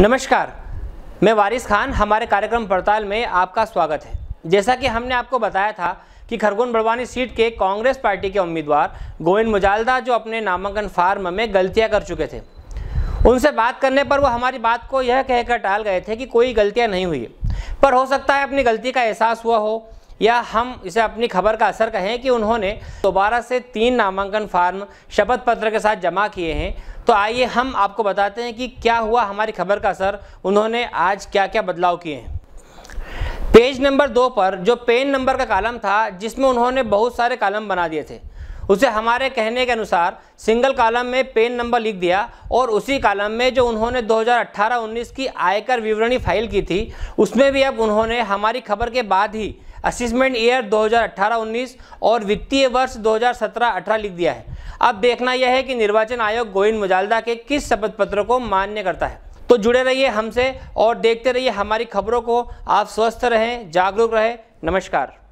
नमस्कार मैं वारिस खान हमारे कार्यक्रम पड़ताल में आपका स्वागत है जैसा कि हमने आपको बताया था कि खरगोन बड़वानी सीट के कांग्रेस पार्टी के उम्मीदवार गोविंद मुजालदा जो अपने नामांकन फार्म में गलतियां कर चुके थे उनसे बात करने पर वो हमारी बात को यह कहकर टाल गए थे कि कोई गलतियां नहीं हुई पर हो सकता है अपनी गलती का एहसास हुआ हो या हम इसे अपनी खबर का असर कहें कि उन्होंने दोबारा से तीन नामांकन फार्म शपथ पत्र के साथ जमा किए हैं तो आइए हम आपको बताते हैं कि क्या हुआ हमारी खबर का असर उन्होंने आज क्या क्या बदलाव किए हैं पेज नंबर दो पर जो पेन नंबर का कालम था जिसमें उन्होंने बहुत सारे कालम बना दिए थे उसे हमारे कहने के अनुसार सिंगल कालम में पेन नंबर लिख दिया और उसी कालम में जो उन्होंने 2018-19 की आयकर विवरणी फाइल की थी उसमें भी अब उन्होंने हमारी खबर के बाद ही असिस्मेंट ईयर 2018-19 और वित्तीय वर्ष 2017-18 लिख दिया है अब देखना यह है कि निर्वाचन आयोग गोविंद मुजालदा के किस शपथ पत्र को मान्य करता है तो जुड़े रहिए हमसे और देखते रहिए हमारी खबरों को आप स्वस्थ रहें जागरूक रहें नमस्कार